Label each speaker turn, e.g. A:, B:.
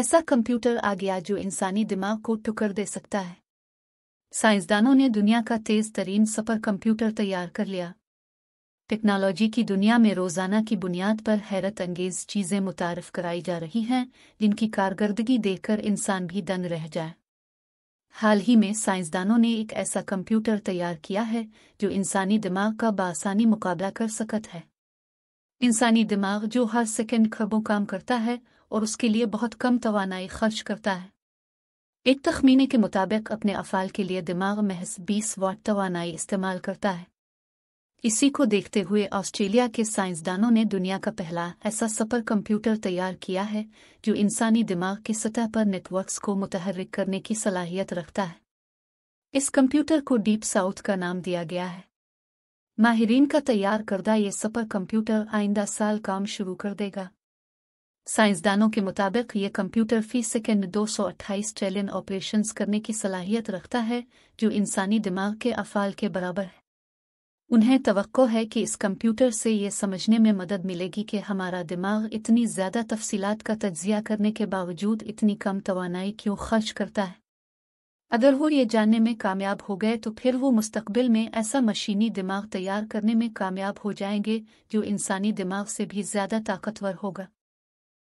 A: ऐसा कंप्यूटर आ गया जो इंसानी दिमाग को टुकर दे सकता है साइंसदानों ने दुनिया का तेज तरीन सपर कंप्यूटर तैयार कर लिया टेक्नोलॉजी की दुनिया में रोजाना की बुनियाद पर हैरत अंगेज चीजें मुतारफ कराई जा रही हैं जिनकी कारकरी देखकर इंसान भी दंग रह जाए हाल ही में साइंसदानों ने एक ऐसा कंप्यूटर तैयार किया है जो इंसानी दिमाग का बासानी मुकाबला कर सकत है इंसानी दिमाग जो हर सेकंड खरबों काम करता है और उसके लिए बहुत कम तोानाई खर्च करता है एक तखमीने के मुताबिक अपने अफ़ाल के लिए दिमाग महज 20 वाट तोानाई इस्तेमाल करता है इसी को देखते हुए ऑस्ट्रेलिया के साइंसदानों ने दुनिया का पहला ऐसा सपर कंप्यूटर तैयार किया है जो इंसानी दिमाग की सतह पर नेटवर्क्स को मुतहरक करने की सलाहियत रखता है इस कंप्यूटर को डीप साउथ का नाम दिया गया है माहरीन का तैयार करदा ये सपर कंप्यूटर आइंदा साल काम शुरू कर देगा साइंसदानों के मुताबिक ये कंप्यूटर फी सेकेंड दो सौ अट्ठाईस ट्रेलियन ऑपरेशन करने की सलाहियत रखता है जो इंसानी दिमाग के अफाल के बराबर है उन्हें तो है कि इस कंप्यूटर से ये समझने में मदद मिलेगी कि हमारा दिमाग इतनी ज़्यादा तफसीलात का तजिया करने के बावजूद इतनी कम तोानाई क्यों खर्च करता है अगर वो ये जानने में कामयाब हो गए तो फिर वो मुस्तकबिल में ऐसा मशीनी दिमाग तैयार करने में कामयाब हो जाएंगे जो इंसानी दिमाग से भी ज़्यादा ताकतवर होगा